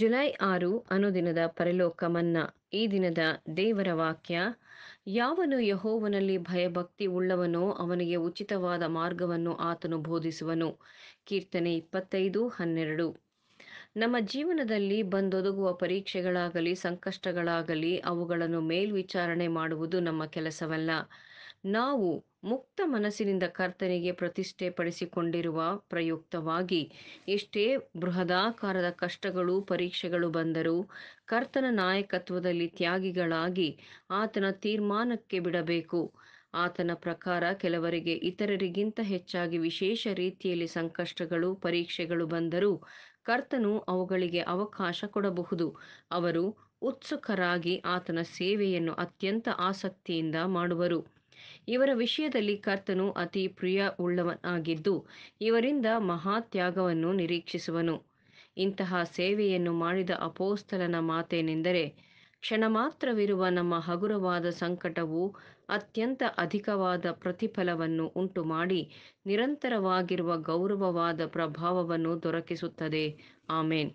July ಆರು ಅನುದಿನದ ಪರಲೋಕ ಮನ್ನಾ ಈ ದಿನದ ದೇವರ ವಾಕ್ಯ ಯಾವನು ಯಹೋವನಲ್ಲಿ ಭಯಭಕ್ತಿ ಉಳ್ಳವನೋ ಅವನಿಗೆ ಉಚಿತವಾದ ಮಾರ್ಗವನ್ನು ಆತನು ಬೋಧಿಸುವನು ಕೀರ್ತನೆ ಇಪ್ಪತ್ತೈದು ಹನ್ನೆರಡು ನಮ್ಮ ಜೀವನದಲ್ಲಿ ಬಂದೊದಗುವ ಪರೀಕ್ಷೆಗಳಾಗಲಿ ಸಂಕಷ್ಟಗಳಾಗಲಿ ಅವುಗಳನ್ನು ಮೇಲ್ವಿಚಾರಣೆ ಮಾಡುವುದು ನಮ್ಮ ಕೆಲಸವಲ್ಲ ನಾವು ಮುಕ್ತ ಮನಸ್ಸಿನಿಂದ ಕರ್ತನಿಗೆ ಪ್ರತಿಷ್ಠೆ ಪಡಿಸಿಕೊಂಡಿರುವ ಪ್ರಯುಕ್ತವಾಗಿ ಎಷ್ಟೇ ಬೃಹದಾಕಾರದ ಕಷ್ಟಗಳು ಪರೀಕ್ಷೆಗಳು ಬಂದರೂ ಕರ್ತನ ನಾಯಕತ್ವದಲ್ಲಿ ತ್ಯಾಗಿಗಳಾಗಿ ಆತನ ತೀರ್ಮಾನಕ್ಕೆ ಬಿಡಬೇಕು ಆತನ ಪ್ರಕಾರ ಕೆಲವರಿಗೆ ಇತರರಿಗಿಂತ ಹೆಚ್ಚಾಗಿ ವಿಶೇಷ ರೀತಿಯಲ್ಲಿ ಸಂಕಷ್ಟಗಳು ಪರೀಕ್ಷೆಗಳು ಬಂದರೂ ಕರ್ತನು ಅವುಗಳಿಗೆ ಅವಕಾಶ ಕೊಡಬಹುದು ಅವರು ಉತ್ಸುಕರಾಗಿ ಆತನ ಸೇವೆಯನ್ನು ಅತ್ಯಂತ ಆಸಕ್ತಿಯಿಂದ ಮಾಡುವರು ಇವರ ವಿಷಯದಲ್ಲಿ ಕರ್ತನು ಅತಿ ಪ್ರಿಯ ಉಳ್ಳವನಾಗಿದ್ದು ಇವರಿಂದ ಮಹಾತ್ಯಾಗವನ್ನು ನಿರೀಕ್ಷಿಸುವನು ಇಂತಹ ಸೇವೆಯನ್ನು ಮಾಡಿದ ಅಪೋಸ್ತಲನ ಮಾತೇನೆಂದರೆ ಕ್ಷಣ ಮಾತ್ರವಿರುವ ನಮ್ಮ ಹಗುರವಾದ ಸಂಕಟವು ಅತ್ಯಂತ ಅಧಿಕವಾದ ಪ್ರತಿಫಲವನ್ನು ಉಂಟುಮಾಡಿ ನಿರಂತರವಾಗಿರುವ ಗೌರವವಾದ ಪ್ರಭಾವವನ್ನು ದೊರಕಿಸುತ್ತದೆ ಆಮೇನ್